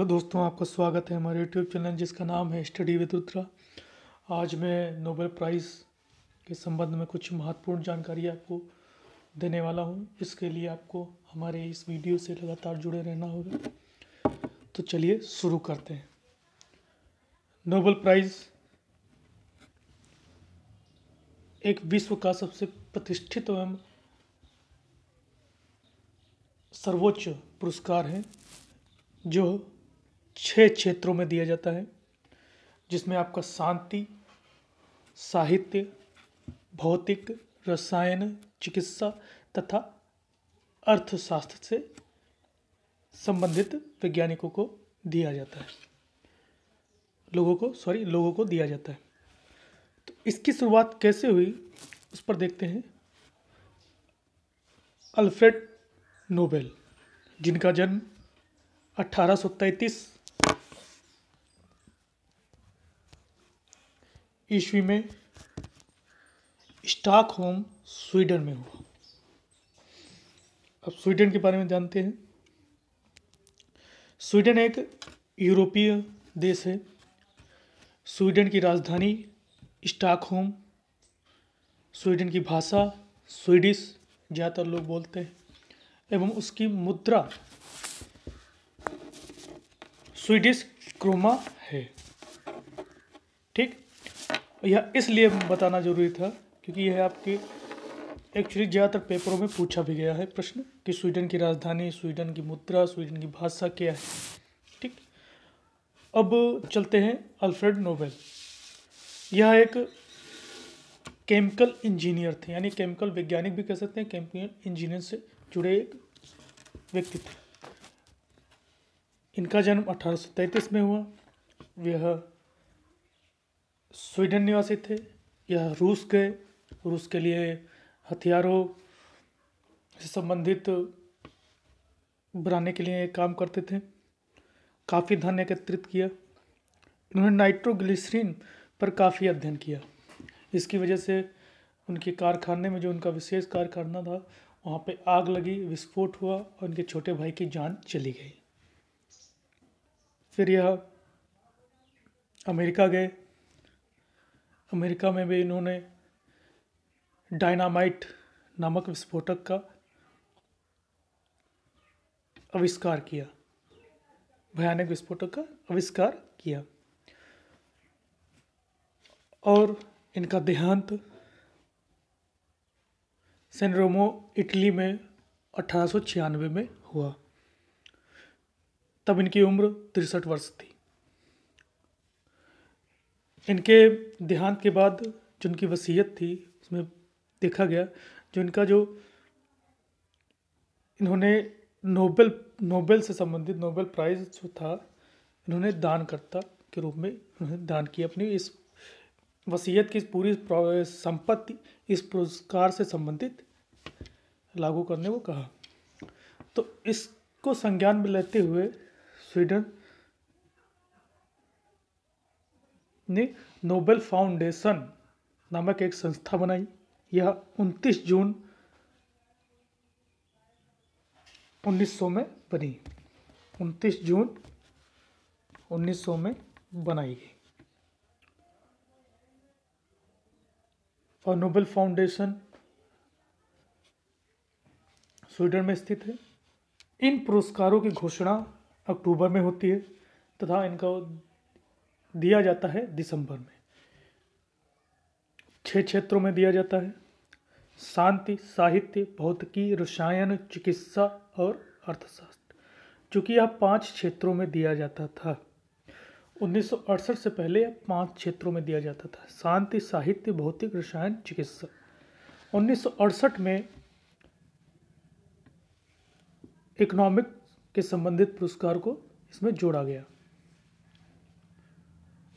hello दोस्तों आपका स्वागत है हमारे यूट्यूब चैनल जिसका नाम है स्टडी विद उत्तरा आज मैं नोबेल प्राइज़ के संबंध में कुछ महत्वपूर्ण जानकारी आपको देने वाला हूँ इसके लिए आपको हमारे इस वीडियो से लगातार जुड़े रहना होगा तो चलिए शुरू करते हैं नोबेल प्राइज़ एक विश्व का सबसे प्रतिष्ठित एवं सर्वोच्च पुरस्कार है जो छः क्षेत्रों में दिया जाता है जिसमें आपका शांति साहित्य भौतिक रसायन चिकित्सा तथा अर्थशास्त्र से संबंधित वैज्ञानिकों को दिया जाता है लोगों को सॉरी लोगों को दिया जाता है तो इसकी शुरुआत कैसे हुई उस पर देखते हैं अल्फ्रेड नोबेल जिनका जन्म 1833 ईस्वी में स्टॉकहोम स्वीडन में हुआ अब स्वीडन के बारे में जानते हैं स्वीडन एक यूरोपीय देश है स्वीडन की राजधानी स्टॉकहोम स्वीडन की भाषा स्वीडिश ज़्यादातर लोग बोलते हैं एवं उसकी मुद्रा स्वीडिश क्रोमा है ठीक यह इसलिए बताना ज़रूरी था क्योंकि यह आपके एक्चुअली ज़्यादातर पेपरों में पूछा भी गया है प्रश्न कि स्वीडन की राजधानी स्वीडन की मुद्रा स्वीडन की भाषा क्या है ठीक अब चलते हैं अल्फ्रेड नोबेल यह एक केमिकल इंजीनियर थे यानी केमिकल वैज्ञानिक भी कह सकते हैं केमिकल इंजीनियर से जुड़े एक व्यक्ति थे इनका जन्म अठारह में हुआ यह स्वीडन निवासी थे यह रूस गए रूस के लिए हथियारों से संबंधित बनाने के लिए काम करते थे काफ़ी धन एकत्रित किया उन्होंने नाइट्रोग्लिसरीन पर काफ़ी अध्ययन किया इसकी वजह से उनके कारखाने में जो उनका विशेष कारखाना था वहाँ पे आग लगी विस्फोट हुआ और उनके छोटे भाई की जान चली गई फिर यह अमेरिका गए अमेरिका में भी इन्होंने डायनामाइट नामक विस्फोटक का आविष्कार किया भयानक विस्फोटक का आविष्कार किया और इनका देहांत सेनरोमो इटली में अठारह में हुआ तब इनकी उम्र तिरसठ वर्ष थी इनके देहांत के बाद जो इनकी वसीयत थी उसमें देखा गया जो इनका जो इन्होंने नोबेल नोबेल से संबंधित नोबेल प्राइज़ जो था इन्होंने दानकर्ता के रूप में उन्होंने दान किया अपनी इस वसीयत की पूरी संपत्ति इस पुरस्कार से संबंधित लागू करने को कहा तो इसको संज्ञान में लेते हुए स्वीडन ने नोबेल फाउंडेशन नामक एक संस्था बनाई यह 29 जून 1900 में बनी 29 जून 1900 में बनाई गई और नोबेल फाउंडेशन स्वीडन में स्थित है इन पुरस्कारों की घोषणा अक्टूबर में होती है तथा इनका दिया जाता है दिसंबर में छह क्षेत्रों में दिया जाता है शांति साहित्य भौतिकी रसायन चिकित्सा और अर्थशास्त्र चूंकि यह पांच क्षेत्रों में दिया जाता था उन्नीस से पहले पांच क्षेत्रों में दिया जाता था शांति साहित्य भौतिक रसायन चिकित्सा उन्नीस में इकोनॉमिक के संबंधित पुरस्कार को इसमें जोड़ा गया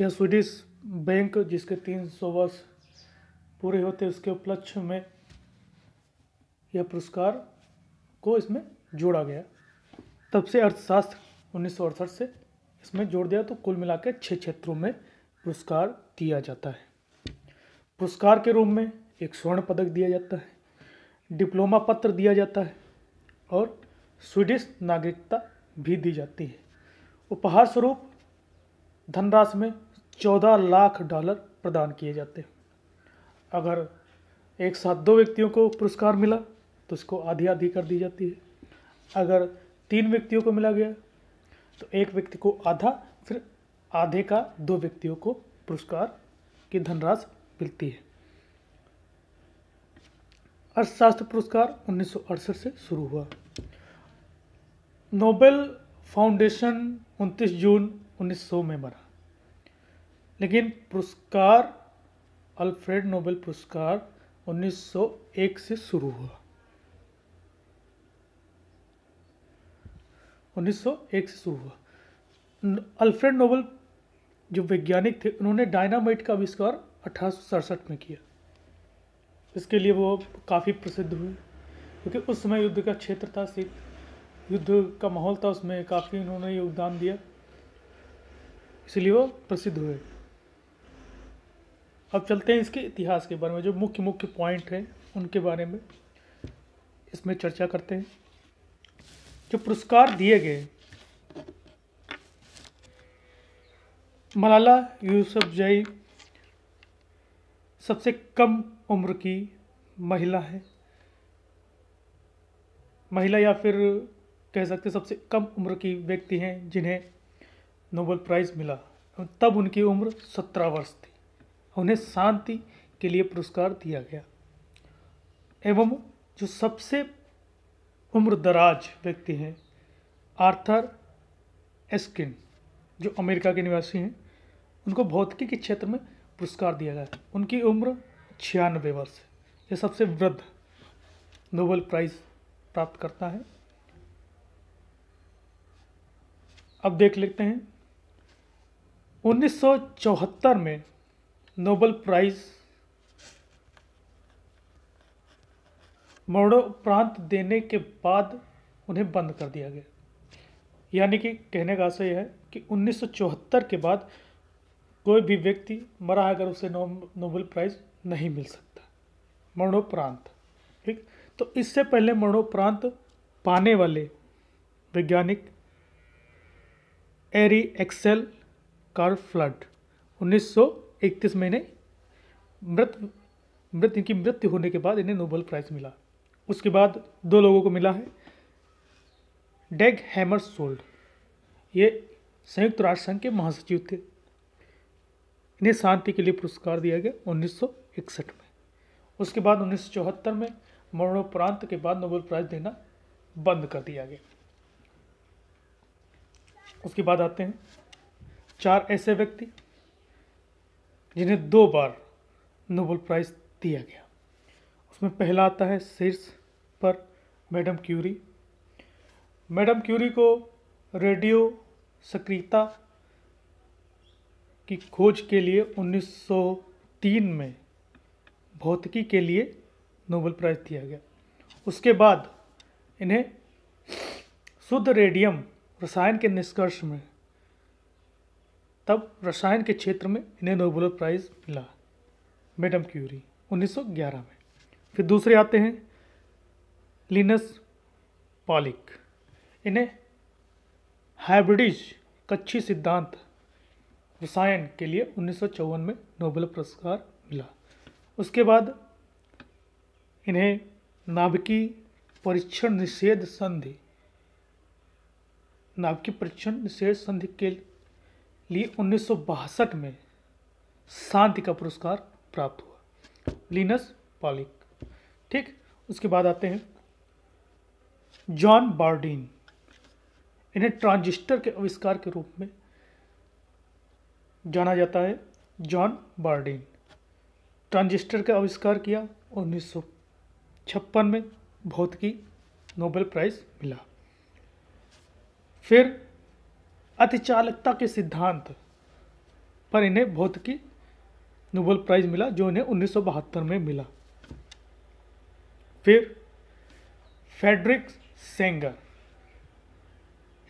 यह स्वीडिश बैंक जिसके तीन सौ वर्ष पूरे होते उसके उपलक्ष्य में यह पुरस्कार को इसमें जोड़ा गया तब से अर्थशास्त्र उन्नीस से इसमें जोड़ दिया तो कुल मिला के छः क्षेत्रों में पुरस्कार दिया जाता है पुरस्कार के रूप में एक स्वर्ण पदक दिया जाता है डिप्लोमा पत्र दिया जाता है और स्वीडिश नागरिकता भी दी जाती है उपहार स्वरूप धनराशि में चौदह लाख डॉलर प्रदान किए जाते हैं अगर एक साथ दो व्यक्तियों को पुरस्कार मिला तो इसको आधी आधी कर दी जाती है अगर तीन व्यक्तियों को मिला गया तो एक व्यक्ति को आधा फिर आधे का दो व्यक्तियों को पुरस्कार की धनराशि मिलती है अर्थशास्त्र पुरस्कार उन्नीस से शुरू हुआ नोबेल फाउंडेशन 29 जून 1900 में बना लेकिन पुरस्कार अल्फ्रेड नोबेल पुरस्कार 1901 से शुरू हुआ 1901 से शुरू हुआ अल्फ्रेड नोबेल जो वैज्ञानिक थे उन्होंने डायनामाइट का आविष्कार अठारह में किया इसके लिए वो काफ़ी प्रसिद्ध हुए क्योंकि उस समय युद्ध का क्षेत्र था सिर्फ युद्ध का माहौल था उसमें काफ़ी उन्होंने योगदान दिया इसलिए वो प्रसिद्ध हुए अब चलते हैं इसके इतिहास के बारे में जो मुख्य मुख्य पॉइंट हैं उनके बारे में इसमें चर्चा करते हैं जो पुरस्कार दिए गए मलाला जई सबसे कम उम्र की महिला है महिला या फिर कह सकते सबसे कम उम्र की व्यक्ति हैं जिन्हें नोबल प्राइज़ मिला तब उनकी उम्र सत्रह वर्ष थी उन्हें शांति के लिए पुरस्कार दिया गया एवं जो सबसे उम्रदराज व्यक्ति हैं आर्थर एस्किन जो अमेरिका के निवासी हैं उनको भौतिकी के क्षेत्र में पुरस्कार दिया गया उनकी उम्र छियानवे वर्ष यह सबसे वृद्ध नोबल प्राइज प्राप्त करता है अब देख लेते हैं 1974 में नोबल प्राइज मरणोपरांत देने के बाद उन्हें बंद कर दिया गया यानी कि कहने का आशय है कि 1974 के बाद कोई भी व्यक्ति मरा अगर उसे नोबल प्राइज नहीं मिल सकता मरणोपरांत ठीक तो इससे पहले मरणोपरांत पाने वाले वैज्ञानिक एरी एक्सेल कार्ल फ्लड 1900 इकतीस महीने मृत मृत इनकी मृत्यु होने के बाद इन्हें नोबल प्राइज़ मिला उसके बाद दो लोगों को मिला है डेग हैमर सोल्ड ये संयुक्त राष्ट्र संघ के महासचिव थे इन्हें शांति के लिए पुरस्कार दिया गया 1961 में उसके बाद 1974 में मरणोपरांत के बाद नोबेल प्राइज़ देना बंद कर दिया गया उसके बाद आते हैं चार ऐसे व्यक्ति जिन्हें दो बार नोबल प्राइज़ दिया गया उसमें पहला आता है शीर्ष पर मैडम क्यूरी मैडम क्यूरी को रेडियो सक्रियता की खोज के लिए 1903 में भौतिकी के लिए नोबल प्राइज़ दिया गया उसके बाद इन्हें शुद्ध रेडियम रसायन के निष्कर्ष में तब रसायन के क्षेत्र में इन्हें नोबेल प्राइज़ मिला मैडम क्यूरी 1911 में फिर दूसरे आते हैं लिनस पॉलिक इन्हें हाइब्रिडिज कच्छी सिद्धांत रसायन के लिए उन्नीस में नोबेल पुरस्कार मिला उसके बाद इन्हें नाभिकी परीक्षण निषेध संधि नाभिकी परीक्षण निषेध संधि के लिए उन्नीस में शांति का पुरस्कार प्राप्त हुआ लिनस पॉलिक ठीक उसके बाद आते हैं जॉन बार्डिन इन्हें ट्रांजिस्टर के आविष्कार के रूप में जाना जाता है जॉन बार्डिन ट्रांजिस्टर का आविष्कार किया उन्नीस में भौतिकी नोबेल प्राइज मिला फिर अतिचालकता के सिद्धांत पर इन्हें भौतिकी नोबल प्राइज मिला जो इन्हें उन्नीस में मिला फिर फेडरिक सेंगर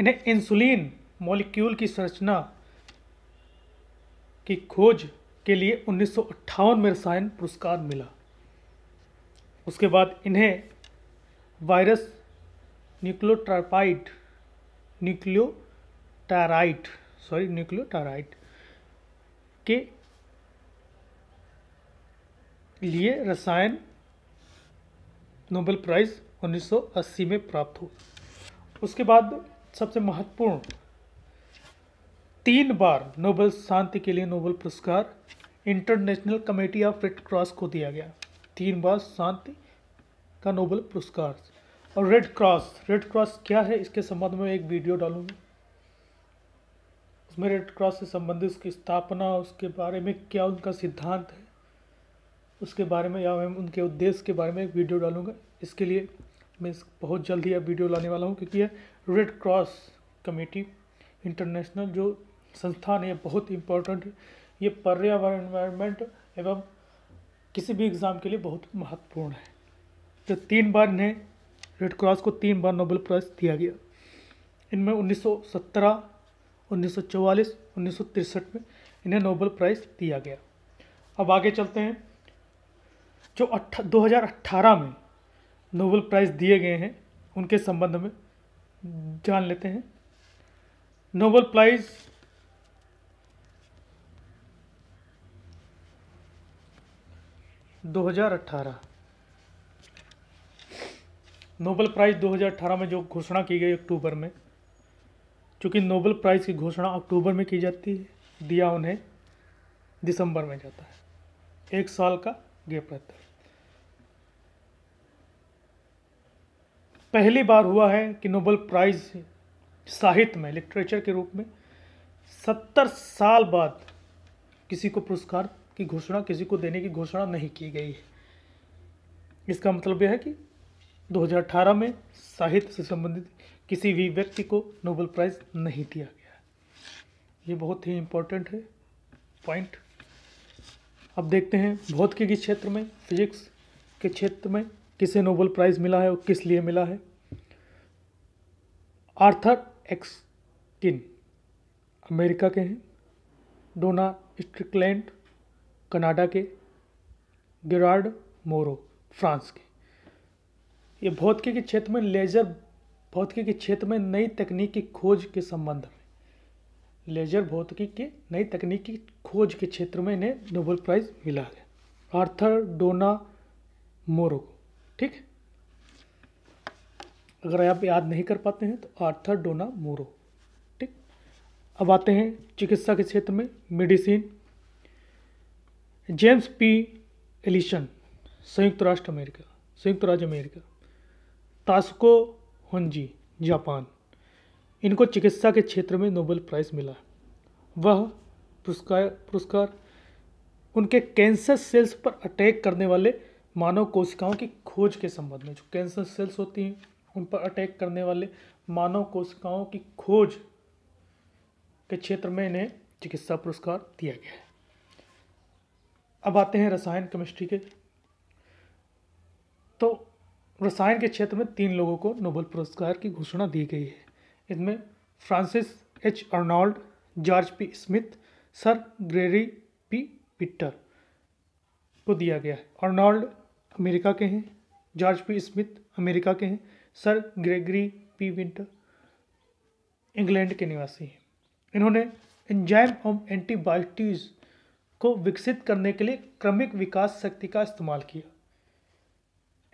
इन्हें इंसुलिन मॉलिक्यूल की संरचना की खोज के लिए उन्नीस में रसायन पुरस्कार मिला उसके बाद इन्हें वायरस न्यूक्लियोट्रापाइड न्यूक्लियो टाराइट सॉरी न्यूक्लियोटाराइट के लिए रसायन नोबेल प्राइज़ 1980 में प्राप्त हुआ उसके बाद सबसे महत्वपूर्ण तीन बार नोबेल शांति के लिए नोबेल पुरस्कार International Committee of Red Cross को दिया गया तीन बार शांति का नोबेल पुरस्कार और रेड क्रॉस रेड क्रॉस क्या है इसके संबंध में एक वीडियो डालूंगा उसमें रेड क्रॉस से संबंधित उसकी स्थापना उसके बारे में क्या उनका सिद्धांत है उसके बारे में या मैं उनके उद्देश्य के बारे में एक वीडियो डालूँगा इसके लिए मैं बहुत जल्द ही अब वीडियो लाने वाला हूँ क्योंकि यह रेड क्रॉस कमेटी इंटरनेशनल जो संस्थान है बहुत इम्पोर्टेंट है ये पर्यावरण इन्वायरमेंट एवं किसी भी एग्ज़ाम के लिए बहुत महत्वपूर्ण है तो तीन बार इन्हें रेड क्रॉस को तीन बार नोबेल प्राइज़ दिया गया इनमें 1917 उन्नीस सौ में इन्हें नोबल प्राइज़ दिया गया अब आगे चलते हैं जो अट्ठा दो में नोबल प्राइज़ दिए गए हैं उनके संबंध में जान लेते हैं नोबल प्राइज़ दो हज़ार अट्ठारह नोबल प्राइज़ 2018 में जो घोषणा की गई अक्टूबर में चूँकि नोबल प्राइज़ की घोषणा अक्टूबर में की जाती है दिया उन्हें दिसंबर में जाता है एक साल का गैप रहता है पहली बार हुआ है कि नोबल प्राइज़ साहित्य में लिटरेचर के रूप में सत्तर साल बाद किसी को पुरस्कार की घोषणा किसी को देने की घोषणा नहीं की गई है इसका मतलब यह है कि 2018 में साहित्य से संबंधित किसी भी व्यक्ति को नोबल प्राइज़ नहीं दिया गया ये बहुत ही इम्पोर्टेंट है पॉइंट अब देखते हैं भौतिकी के क्षेत्र में फिजिक्स के क्षेत्र में किसे नोबल प्राइज़ मिला है और किस लिए मिला है आर्थर एक्स किन अमेरिका के हैं डोना स्ट्रिकलैंड कनाडा के गिरार्ड मोरो फ्रांस के ये भौतिकी के क्षेत्र में लेजर भौतिकी के क्षेत्र में नई तकनीक की खोज के संबंध में लेजर भौतिकी के नई तकनीक की खोज के क्षेत्र में इन्हें नोबेल प्राइज मिला है आर्थर डोना मोरो को ठीक अगर आप याद नहीं कर पाते हैं तो आर्थर डोना मोरो ठीक अब आते हैं चिकित्सा के क्षेत्र में मेडिसिन जेम्स पी एलिशन संयुक्त राष्ट्र अमेरिका संयुक्त राज्य अमेरिका तास्को होंजी जापान इनको चिकित्सा के क्षेत्र में नोबेल प्राइज़ मिला वह पुरस्कार पुरस्कार उनके कैंसर सेल्स पर अटैक करने वाले मानव कोशिकाओं की खोज के संबंध में जो कैंसर सेल्स होती हैं उन पर अटैक करने वाले मानव कोशिकाओं की खोज के क्षेत्र में इन्हें चिकित्सा पुरस्कार दिया गया है अब आते हैं रसायन केमिस्ट्री के तो रसायन के क्षेत्र में तीन लोगों को नोबल पुरस्कार की घोषणा दी गई है इनमें Frances H Arnold George P Smith Sir Gregory P पिटर को दिया गया है अर्नॉल्ड अमेरिका के हैं जॉर्ज पी स्मिथ अमेरिका के हैं Sir Gregory P Winter England के निवासी हैं इन्होंने एंजाइम और एंटीबायोटिक्स को विकसित करने के लिए क्रमिक विकास शक्ति का इस्तेमाल किया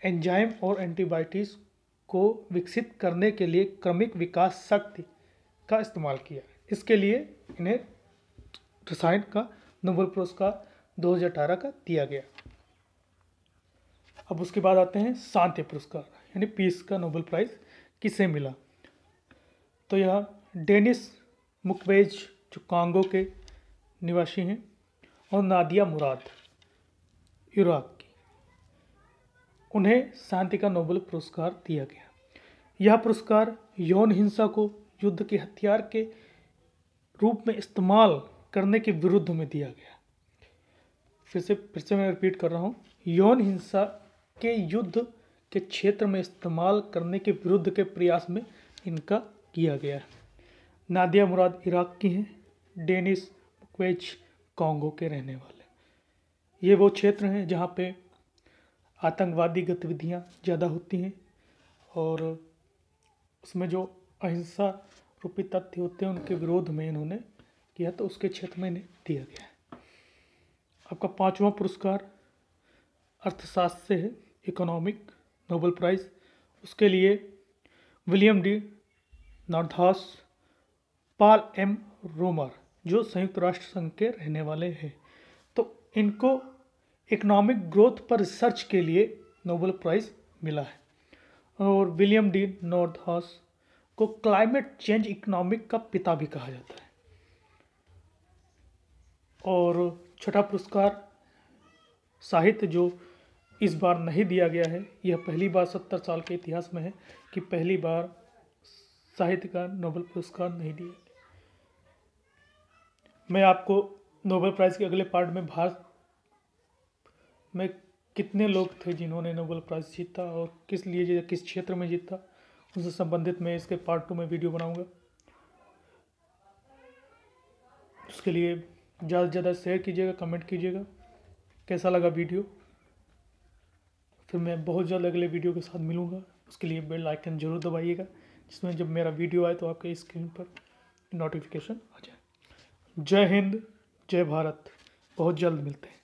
एंजाइम और एंटीबायोटिक्स को विकसित करने के लिए क्रमिक विकास शक्ति का इस्तेमाल किया इसके लिए इन्हें रसायन का नोबल पुरस्कार 2018 का दिया गया अब उसके बाद आते हैं शांति पुरस्कार यानी पीस का नोबल प्राइज़ किसे मिला तो यह डेनिस मुकवेज जो कांगो के निवासी हैं और नादिया मुराद इराक उन्हें शांति का नोबेल पुरस्कार दिया गया यह पुरस्कार यौन हिंसा को युद्ध के हथियार के रूप में इस्तेमाल करने के विरुद्ध में दिया गया फिर से फिर से मैं रिपीट कर रहा हूँ यौन हिंसा के युद्ध के क्षेत्र में इस्तेमाल करने के विरुद्ध के प्रयास में इनका किया गया है नादिया मुराद इराक की हैं डेनिस मुक्वेज कांगो के रहने वाले ये वो क्षेत्र हैं जहाँ पे आतंकवादी गतिविधियाँ ज़्यादा होती हैं और उसमें जो अहिंसा रूपी तथ्य होते हैं उनके विरोध में इन्होंने किया तो उसके क्षेत्र में इन्हें दिया गया है आपका पांचवा पुरस्कार अर्थशास्त्र से है इकोनॉमिक नोबल प्राइज़ उसके लिए William D Nordhaus Paul M Romer जो संयुक्त राष्ट्र संघ के रहने वाले हैं तो इनको इकोनॉमिक ग्रोथ पर रिसर्च के लिए नोबल प्राइज़ मिला है और विलियम डी नॉर्थ हाउस को क्लाइमेट चेंज इकोनॉमिक का पिता भी कहा जाता है और छठा पुरस्कार साहित्य जो इस बार नहीं दिया गया है यह पहली बार सत्तर साल के इतिहास में है कि पहली बार साहित्य का नोबल पुरस्कार नहीं दिया मैं आपको नोबल प्राइज़ के अगले पार्ट में भारत में कितने लोग थे जिन्होंने नोबेल प्राइज़ जीता और किस लिए किस क्षेत्र में जीता उससे संबंधित मैं इसके पार्ट टू में वीडियो बनाऊंगा उसके लिए ज़्यादा से ज़्यादा शेयर कीजिएगा कमेंट कीजिएगा कैसा लगा वीडियो फिर मैं बहुत जल्द अगले वीडियो के साथ मिलूँगा उसके लिए बेल आइकन ज़रूर दबाइएगा जिसमें जब मेरा वीडियो आए तो आपके स्क्रीन पर नोटिफिकेशन आ जाए जय हिंद जय भारत बहुत जल्द मिलते हैं